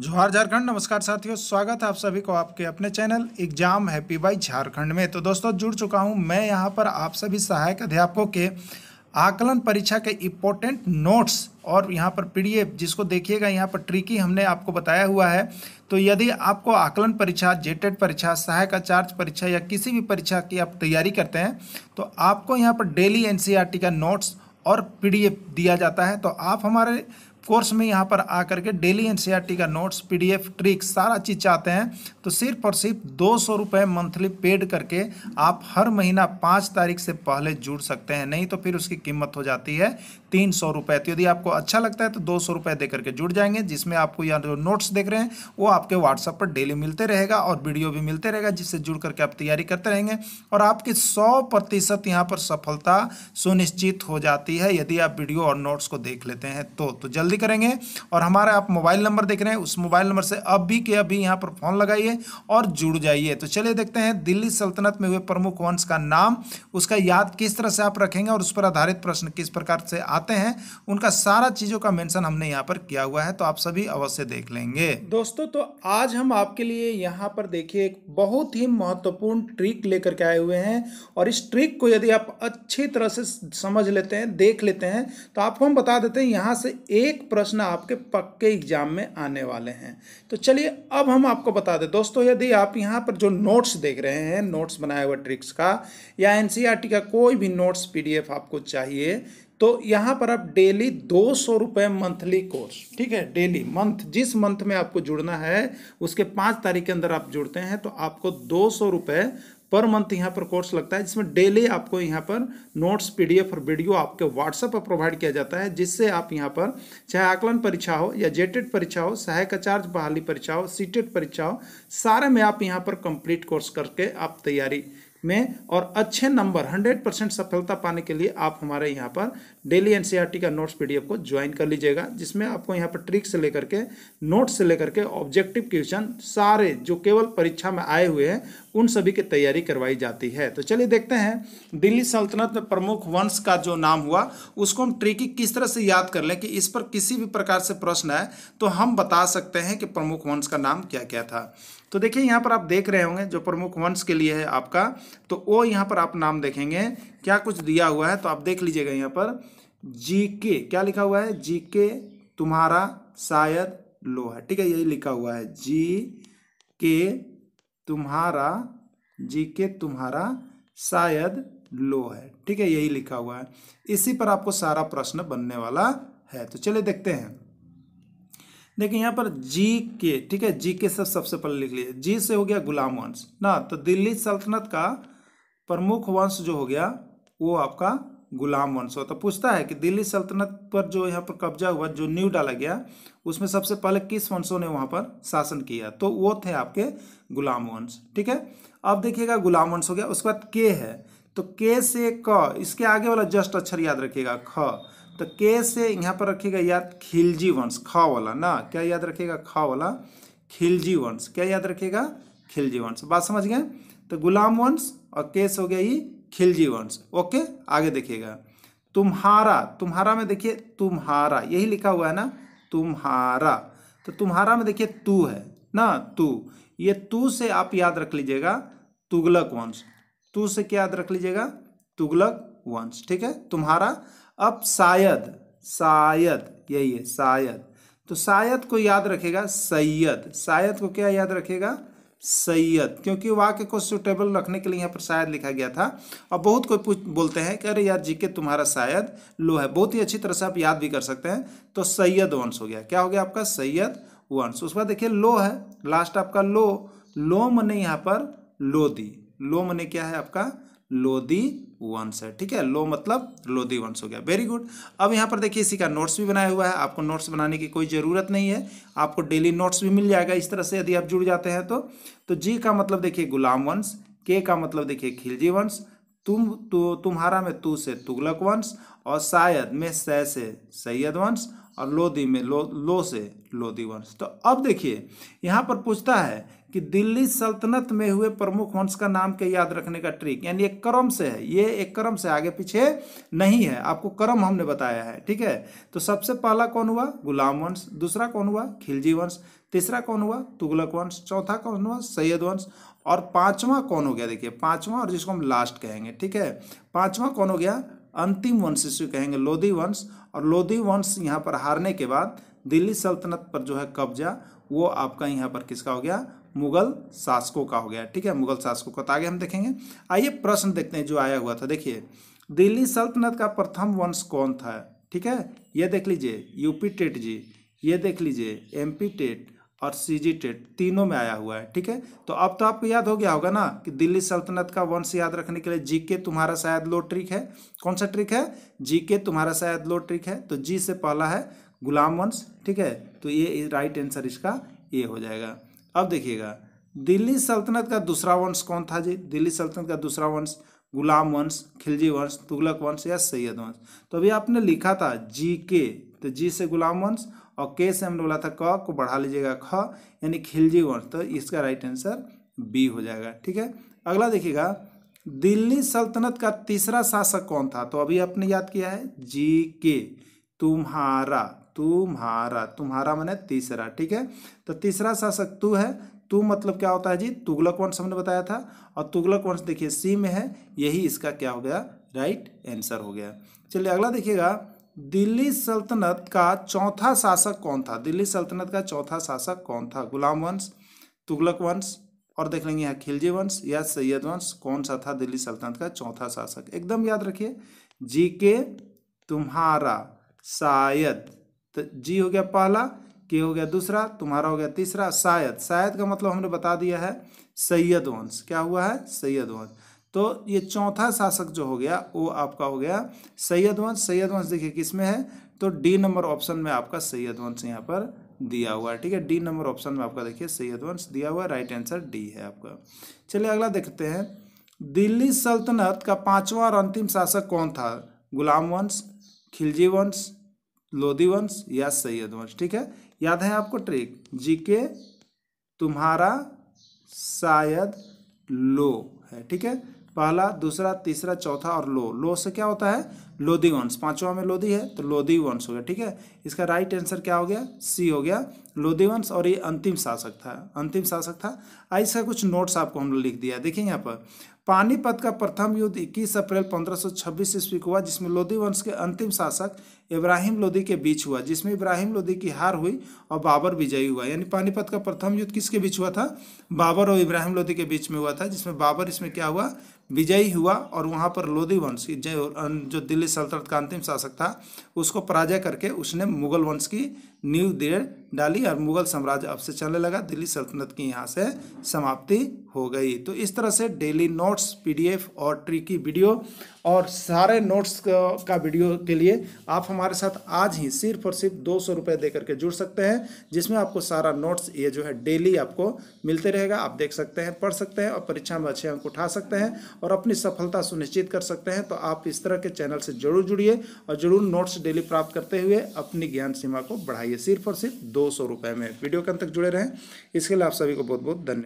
जोहार झारखंड नमस्कार साथियों स्वागत है आप सभी को आपके अपने channel exam happy by Jharkhand में तो दोस्तों जुड़ चुका हूं मैं यहां पर आप सभी सहायक अध्यापकों के आकलन परीक्षा के इम्पोर्टेंट नोट्स और यहाँ पर पीडीएफ जिसको देखिएगा यहाँ पर ट्रिकी हमने आपको बताया हुआ है तो यदि आपको आकलन परीक्षा जेटेड e परीक्षा सहायक आचार्य परीक्षा या किसी भी परीक्षा की आप तैयारी करते हैं तो आपको यहाँ पर डेली एन e का नोट्स और पी दिया जाता है तो आप हमारे कोर्स में यहाँ पर आकर के डेली एनसीईआरटी का नोट्स पीडीएफ ट्रिक्स सारा चीज़ चाहते हैं तो सिर्फ और सिर्फ दो सौ रुपये मंथली पेड करके आप हर महीना पाँच तारीख से पहले जुड़ सकते हैं नहीं तो फिर उसकी कीमत हो जाती है तीन सौ रुपए तो यदि आपको अच्छा लगता है तो दो सौ रुपये दे करके जुड़ जाएंगे जिसमें आपको यहाँ जो नोट्स देख रहे हैं वो आपके व्हाट्सअप पर डेली मिलते रहेगा और वीडियो भी मिलते रहेगा जिससे जुड़ करके आप तैयारी करते रहेंगे और आपकी सौ प्रतिशत यहाँ पर सफलता सुनिश्चित हो जाती है यदि आप वीडियो और नोट्स को देख लेते हैं तो तो जल्दी करेंगे और हमारे आप मोबाइल नंबर देख रहे हैं उस मोबाइल नंबर से अभी के अभी यहाँ पर फ़ोन लगाइए और जुड़ जाइए तो चलिए देखते हैं दिल्ली सल्तनत में हुए प्रमुख वंश का नाम उसका याद किस तरह से आप रखेंगे और उस पर आधारित प्रश्न किस प्रकार से आते आते हैं उनका सारा चीज़ों का मेंशन हमने यहाँ पर किया हुआ है तो आप सभी अवश्य देख लेंगे दोस्तों तो आज हम आपके लिए यहाँ पर देखिए एक बहुत ही महत्वपूर्ण ट्रिक लेकर के आए हुए हैं और इस ट्रिक को यदि आप अच्छी तरह से समझ लेते हैं देख लेते हैं तो आपको हम बता देते हैं यहाँ से एक प्रश्न आपके पक्के एग्जाम में आने वाले हैं तो चलिए अब हम आपको बता दें दोस्तों यदि आप यहाँ पर जो नोट्स देख रहे हैं नोट्स बनाए हुए ट्रिक्स का या एनसीआर का कोई भी नोट्स पीडीएफ आपको चाहिए तो यहाँ पर आप डेली दो सौ रुपये मंथली कोर्स ठीक है डेली मंथ जिस मंथ में आपको जुड़ना है उसके पाँच तारीख के अंदर आप जुड़ते हैं तो आपको दो सौ रुपये पर मंथ यहाँ पर कोर्स लगता है जिसमें डेली आपको यहाँ पर नोट्स पीडीएफ और वीडियो आपके व्हाट्सएप पर प्रोवाइड किया जाता है जिससे आप यहाँ पर चाहे आकलन परीक्षा हो या जेटेड परीक्षा हो सहायक चार्ज बहाली परीक्षा हो सीटेड e परीक्षा हो सारे में आप यहाँ पर कंप्लीट कोर्स करके आप तैयारी में और अच्छे नंबर 100 परसेंट सफलता पाने के लिए आप हमारे यहाँ पर डेली एनसीईआरटी का नोट्स पीडीएफ को ज्वाइन कर लीजिएगा जिसमें आपको यहाँ पर ट्रिक से लेकर के नोट्स से लेकर के ऑब्जेक्टिव क्वेश्चन सारे जो केवल परीक्षा में आए हुए हैं उन सभी की तैयारी करवाई जाती है तो चलिए देखते हैं दिल्ली सल्तनत में प्रमुख वंश का जो नाम हुआ उसको हम ट्रिकी किस तरह से याद कर लें कि इस पर किसी भी प्रकार से प्रश्न आए तो हम बता सकते हैं कि प्रमुख वंश का नाम क्या क्या था तो देखिए यहाँ पर आप देख रहे होंगे जो प्रमुख वंश के लिए है आपका तो ओ यहाँ पर आप नाम देखेंगे क्या कुछ दिया हुआ है तो आप देख लीजिएगा यहाँ पर जी के क्या लिखा हुआ है जी के तुम्हारा शायद लो है ठीक है यही लिखा हुआ है जी के तुम्हारा जी के तुम्हारा शायद लो है ठीक है यही लिखा हुआ है इसी पर आपको सारा प्रश्न बनने वाला है तो चलिए देखते हैं देखिए यहाँ पर जी के ठीक है जी के सब सबसे पहले लिख लिए जी से हो गया गुलाम वंश ना तो दिल्ली सल्तनत का प्रमुख वंश जो हो गया वो आपका गुलाम वंश हो तो पूछता है कि दिल्ली सल्तनत पर जो यहाँ पर कब्जा हुआ जो न्यू डाला गया उसमें सबसे पहले किस वंशों ने वहाँ पर शासन किया तो वो थे आपके गुलाम वंश ठीक है अब देखिएगा गुलाम वंश हो गया उसके बाद के है तो के से क इसके आगे वाला जस्ट अक्षर याद रखिएगा ख तो के से यहाँ पर रखिएगा याद खिलजी वंश खा वाला ना क्या याद रखेगा खा वाला खिलजी वंश क्या याद रखिएगा खिलजी वंश बात समझ गए तो गुलाम वंश और केस हो गया ये खिलजी वंश ओके आगे देखिएगा तुम्हारा तुम्हारा में देखिए तुम्हारा यही लिखा हुआ है ना तुम्हारा तो तुम्हारा में देखिए तू है ना तू ये तू से आप याद रख लीजिएगा तुगलक वंश तू से क्या याद रख लीजिएगा तुगलक वंश ठीक है तुम्हारा अब शायद शायद यही है शायद तो शायद को याद रखेगा सैयद शायद को क्या याद रखेगा सैयद क्योंकि वाक्य को सुटेबल रखने के लिए यहाँ पर शायद लिखा गया था और बहुत कोई पूछ बोलते हैं कि अरे यार जी के तुम्हारा शायद लो है बहुत ही अच्छी तरह से आप याद भी कर सकते हैं तो सैयद वंश हो गया क्या हो गया आपका सैयद वंश उसके बाद देखिए लो है लास्ट आपका लो लोम ने यहाँ पर लो दी लोम ने क्या है आपका लोदी वंश है ठीक है लो मतलब लोदी वंश हो गया वेरी गुड अब यहाँ पर देखिए इसी का नोट्स भी बनाया हुआ है आपको नोट्स बनाने की कोई ज़रूरत नहीं है आपको डेली नोट्स भी मिल जाएगा इस तरह से यदि आप जुड़ जाते हैं तो तो जी का मतलब देखिए गुलाम वंश के का मतलब देखिए खिलजी वंश तुम तु, तुम्हारा में तू से तुगलक वंश और शायद में सह से सैयद वंश और लोदी में लो लो से लोदी वंश तो अब देखिए यहाँ पर पूछता है कि दिल्ली सल्तनत में हुए प्रमुख वंश का नाम के याद रखने का ट्रिक यानी एक क्रम से है ये एक क्रम से आगे पीछे नहीं है आपको क्रम हमने बताया है ठीक है तो सबसे पहला कौन हुआ गुलाम वंश दूसरा कौन हुआ खिलजी वंश तीसरा कौन हुआ तुगलक वंश चौथा कौन हुआ सैयद वंश और पांचवा कौन हो गया देखिए पांचवा और जिसको हम लास्ट कहेंगे ठीक है पांचवा कौन हो गया अंतिम वंश इसे कहेंगे लोधी वंश और लोधी वंश यहाँ पर हारने के बाद दिल्ली सल्तनत पर जो है कब्जा वो आपका यहाँ पर किसका हो गया मुगल शासकों का हो गया ठीक है मुगल शासकों का तो आगे हम देखेंगे आइए प्रश्न देखते हैं जो आया हुआ था देखिए दिल्ली सल्तनत का प्रथम वंश कौन था ठीक है ये देख लीजिए यूपी टेट जी ये देख लीजिए एमपी टेट और सीजी टेट तीनों में आया हुआ है ठीक है तो अब तो आपको याद हो गया होगा ना कि दिल्ली सल्तनत का वंश याद रखने के लिए जी के तुम्हारा शायद लो ट्रिक है कौन सा ट्रिक है जी के तुम्हारा शायद लो ट्रिक है तो जी से पहला है गुलाम वंश ठीक है तो ये राइट आंसर इसका ये हो जाएगा अब देखिएगा दिल्ली सल्तनत का दूसरा वंश कौन था जी दिल्ली सल्तनत का दूसरा वंश गुलाम वंश खिलजी वंश तुगलक वंश या सैयद वंश तो अभी आपने लिखा था जी के तो जी से गुलाम वंश और के से हमने बोला था क को बढ़ा लीजिएगा ख यानी खिलजी वंश तो इसका राइट आंसर बी हो जाएगा ठीक है अगला देखिएगा दिल्ली सल्तनत का तीसरा शासक कौन था तो अभी आपने याद किया है जी के तुम्हारा तुम्हारा तुम्हारा मैंने तीसरा ठीक है तो तीसरा शासक तू है तू मतलब क्या होता है जी तुगलक वंश हमने बताया था और तुगलक वंश देखिए सी में है यही इसका क्या हो गया राइट आंसर हो गया चलिए अगला देखिएगा दिल्ली सल्तनत का चौथा शासक कौन था दिल्ली सल्तनत का चौथा शासक कौन था गुलाम वंश तुगलक वंश और देख लेंगे यहाँ खिलजी वंश या सैयद वंश कौन सा था दिल्ली सल्तनत का चौथा शासक एकदम याद रखिए जी के तुम्हारा शायद तो जी हो गया पहला के हो गया दूसरा तुम्हारा हो गया तीसरा शायद शायद का मतलब हमने बता दिया है सैयद वंश क्या हुआ है सैयद वंश तो ये चौथा शासक जो हो गया वो आपका हो गया सैयद वंश सैयद वंश देखिए किस में है तो डी नंबर ऑप्शन में आपका सैयद वंश यहाँ पर दिया हुआ है ठीक है डी नंबर ऑप्शन में आपका देखिए सैयद वंश दिया हुआ राइट आंसर डी है आपका चलिए अगला देखते हैं दिल्ली सल्तनत का पांचवा और अंतिम शासक कौन था गुलाम वंश खिलजी वंश लोधी वंश या सैयद वंश ठीक है याद है आपको ट्रिक जीके तुम्हारा शायद लो है ठीक है पहला दूसरा तीसरा चौथा और लो लो से क्या होता है लोधी वंश पांचवा में लोधी है तो लोधी वंश हो गया ठीक है इसका राइट आंसर क्या हो गया सी हो गया लोधी वंश और ये अंतिम शासक था अंतिम शासक था ऐसा इसका कुछ नोट्स आपको हम लिख दिया देखिए यहाँ पर पानीपत का प्रथम युद्ध 21 अप्रैल 1526 ईस्वी को हुआ जिसमें लोधी वंश के अंतिम शासक इब्राहिम लोधी के बीच हुआ जिसमें इब्राहिम लोधी की हार हुई और बाबर विजयी हुआ यानी पानीपत का प्रथम युद्ध किसके बीच हुआ था बाबर और इब्राहिम लोधी के बीच में हुआ था जिसमें बाबर इसमें क्या हुआ विजयी हुआ और वहाँ पर लोधी वंश जो दिल्ली सल्तनत का अंतिम शासक था उसको पराजय करके उसने मुगल वंश की नींव दे डाली और मुगल साम्राज्य अब से चलने लगा दिल्ली सल्तनत की यहाँ से समाप्ति हो गई तो इस तरह से डेली नोट्स पीडीएफ और ट्री की वीडियो और सारे नोट्स का वीडियो के लिए आप हमारे साथ आज ही सिर्फ और सिर्फ दो सौ रुपये दे करके जुड़ सकते हैं जिसमें आपको सारा नोट्स ये जो है डेली आपको मिलते रहेगा आप देख सकते हैं पढ़ सकते हैं और परीक्षा में अच्छे अंक उठा सकते हैं और अपनी सफलता सुनिश्चित कर सकते हैं तो आप इस तरह के चैनल से जरूर जुड़िए और जरूर नोट्स डेली प्राप्त करते हुए अपनी ज्ञान सीमा को बढ़ाइए सिर्फ और सिर्फ दो सौ में वीडियो के अंत तक जुड़े रहें इसके लिए आप सभी को बहुत बहुत धन्यवाद